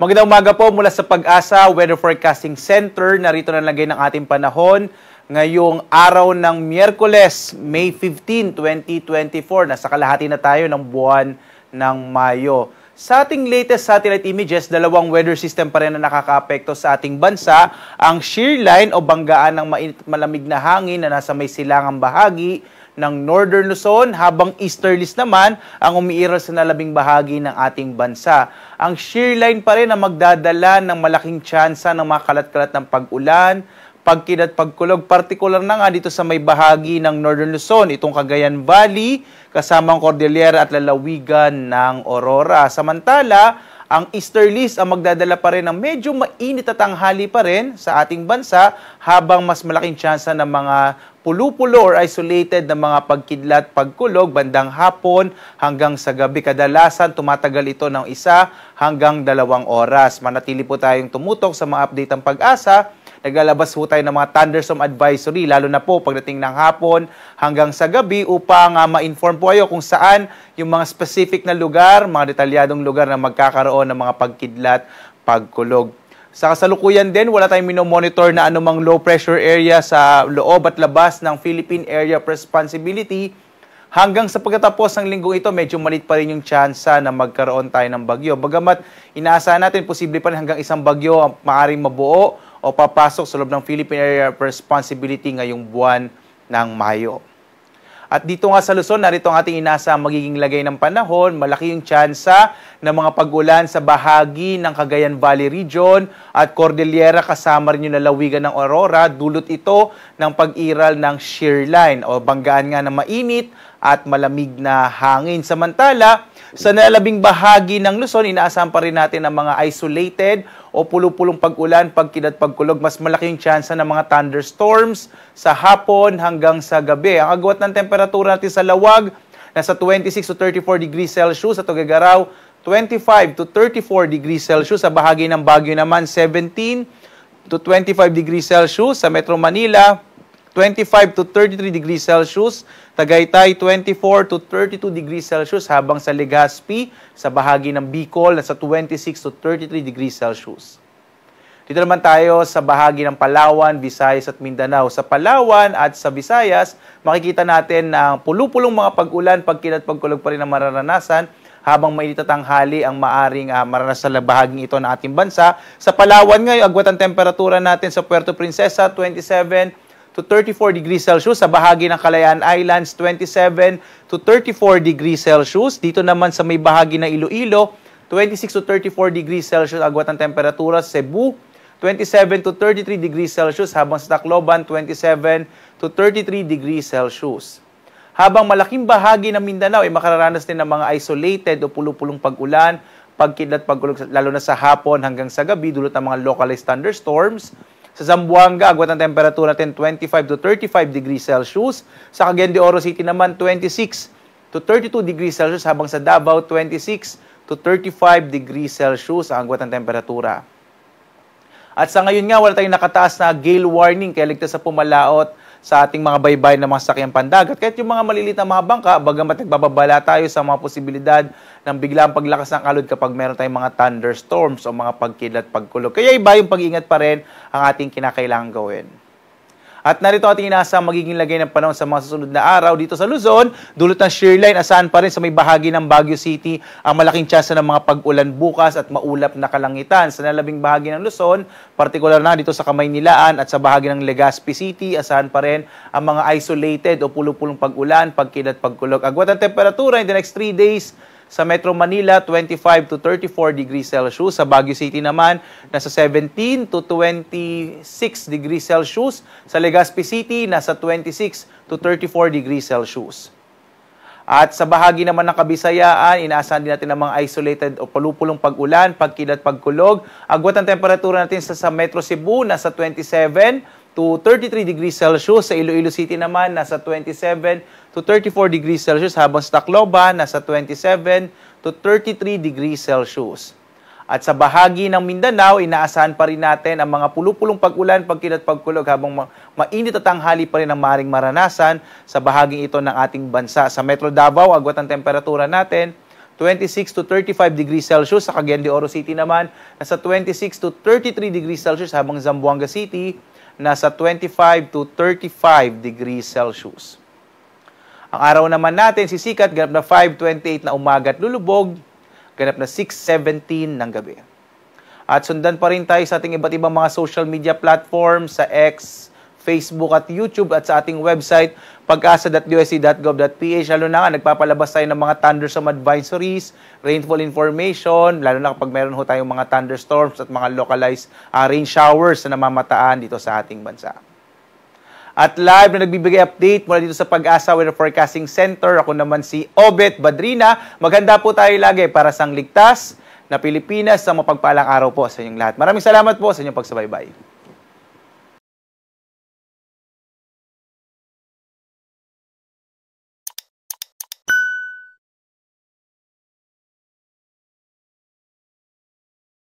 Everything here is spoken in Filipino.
Magandang umaga po mula sa Pag-asa Weather Forecasting Center. Narito na lagay ng ating panahon ngayong araw ng Miyerkules, May 15, 2024. Nasa kalahati na tayo ng buwan ng Mayo. Sa ating latest satellite images, dalawang weather system pa rin na nakakaapekto sa ating bansa, ang shear line o banggaan ng mainit malamig na hangin na nasa may silangang bahagi ng Northern Luzon habang easterlies naman ang umiiral sa nalabing bahagi ng ating bansa. Ang shear line pa rin ang magdadala ng malaking tsansa ng mga kalat-kalat ng pag-ulan, pagkid at pagkulog. Partikular na nga dito sa may bahagi ng Northern Luzon, itong Cagayan Valley, kasamang Cordillera at lalawigan ng Aurora. Samantala, ang easterlies ang magdadala pa rin ng medyo mainit at tanghali pa rin sa ating bansa habang mas malaking tsansa ng mga pulupulo or isolated ng mga pagkidlat, pagkulog bandang hapon hanggang sa gabi. Kadalasan tumatagal ito ng isa hanggang dalawang oras. Manatili po tayong tumutok sa mga update ng pag-asa Naglalabas po tayo ng mga thunderstorm advisory, lalo na po pagdating ng hapon hanggang sa gabi upang uh, ma-inform po kayo kung saan yung mga specific na lugar, mga detalyadong lugar na magkakaroon ng mga pagkidlat, pagkulog. Sa kasalukuyan din, wala tayong minomonitor na anumang low pressure area sa loob at labas ng Philippine Area of Responsibility. Hanggang sa pagkatapos ng linggong ito, medyo malit pa rin yung tsansa na magkaroon tayo ng bagyo. Bagamat inaasahan natin, posible pa rin hanggang isang bagyo ang maaaring mabuo o papasok sa loob ng Philippine Area of Responsibility ngayong buwan ng Mayo. At dito nga sa Luzon, narito ang ating inasa magiging lagay ng panahon. Malaki yung tsansa ng mga pagulan sa bahagi ng Cagayan Valley Region at Cordillera kasama rin yung lalawigan ng Aurora. Dulot ito ng pag-iral ng shear line o banggaan nga ng mainit at malamig na hangin. Samantala, sa nalabing bahagi ng Luzon, inaasahan pa rin natin ang mga isolated o pulupulong pag-ulan, pagkilat, pagkulog, mas malaki yung tsansa ng mga thunderstorms sa hapon hanggang sa gabi. Ang agwat ng temperatura natin sa lawag, nasa 26 to 34 degrees Celsius at Tugagaraw, 25 to 34 degrees Celsius. Sa bahagi ng Baguio naman, 17 to 25 degrees Celsius. Sa Metro Manila, 25 to 33 degrees Celsius, Tagaytay 24 to 32 degrees Celsius habang sa Legazpi sa bahagi ng Bicol nasa 26 to 33 degrees Celsius. Dito naman tayo sa bahagi ng Palawan, Visayas at Mindanao. Sa Palawan at sa Visayas, makikita natin na pulupulong mga pag-ulan, pagkilat, pagkulog pa rin ang mararanasan habang mainit at tanghali ang maaring uh, maranasan sa bahaging ito ng ating bansa. Sa Palawan ngayon, agwat ang temperatura natin sa Puerto Princesa, 27 to 34 degrees Celsius sa bahagi ng Kalayaan Islands, 27 to 34 degrees Celsius. Dito naman sa may bahagi ng Iloilo, 26 to 34 degrees Celsius agwat ng temperatura Cebu, 27 to 33 degrees Celsius habang sa Tacloban 27 to 33 degrees Celsius. Habang malaking bahagi ng Mindanao ay makararanas din ng mga isolated o pulupulong pag-ulan, pagkidlat pagulog lalo na sa hapon hanggang sa gabi dulot ng mga localized thunderstorms sa Zamboanga, agwat ang temperatura natin 25 to 35 degrees Celsius. Sa Cagayan de Oro City naman 26 to 32 degrees Celsius habang sa Davao 26 to 35 degrees Celsius ang agwat ng temperatura. At sa ngayon nga, wala tayong nakataas na gale warning kaya ligtas sa pumalaot sa ating mga baybayin na mga sakyang pandagat. Kahit yung mga maliliit na mga bangka, bagamat nagbababala tayo sa mga posibilidad ng biglaang paglakas ng alod kapag meron tayong mga thunderstorms o mga pagkilat pagkulog. Kaya iba yung pag-ingat pa rin ang ating kinakailangan gawin. At narito ating inasa magiging lagay ng panahon sa mga susunod na araw dito sa Luzon. Dulot ng Shearline, asahan pa rin sa may bahagi ng Baguio City ang malaking tsansa ng mga pag-ulan bukas at maulap na kalangitan. Sa nalabing bahagi ng Luzon, partikular na dito sa Kamaynilaan at sa bahagi ng Legazpi City, asahan pa rin ang mga isolated o pulupulong pag-ulan, pagkilat, pagkulog. Agwat ang temperatura in the next 3 days sa Metro Manila, 25 to 34 degrees Celsius. Sa Baguio City naman, nasa 17 to 26 degrees Celsius. Sa Legazpi City, nasa 26 to 34 degrees Celsius. At sa bahagi naman ng Kabisayaan, inaasahan din natin ang mga isolated o palupulong pag-ulan, pagkilat, pagkulog. Agwat ang temperatura natin sa, sa Metro Cebu, nasa 27 to 33 degrees Celsius. Sa Iloilo City naman, nasa 27 to 34 degrees Celsius, habang sa Tacloban, nasa 27 to 33 degrees Celsius. At sa bahagi ng Mindanao, inaasahan pa rin natin ang mga pulupulong pag-ulan, pagkilat, pagkulog habang mainit at tanghali pa rin ang maring maranasan sa bahaging ito ng ating bansa. Sa Metro Davao, agwat ang temperatura natin 26 to 35 degrees Celsius. Sa Cagayan de Oro City naman, nasa 26 to 33 degrees Celsius habang Zamboanga City, nasa 25 to 35 degrees Celsius. Ang araw naman natin, sisikat, ganap na 5.28 na umaga at lulubog, ganap na 6.17 ng gabi. At sundan pa rin tayo sa ating iba't ibang mga social media platforms, sa X, Facebook at YouTube at sa ating website pag Lalo na nga, nagpapalabas tayo ng mga thunderstorm advisories, rainfall information, lalo na kapag meron ho tayong mga thunderstorms at mga localized uh, rain showers na namamataan dito sa ating bansa. At live na nagbibigay update mula dito sa Pag-asa Weather Forecasting Center. Ako naman si Obet Badrina. Maghanda po tayo lagi para sang ligtas na Pilipinas sa mapagpalang araw po sa inyong lahat. Maraming salamat po sa inyong pagsabaybay.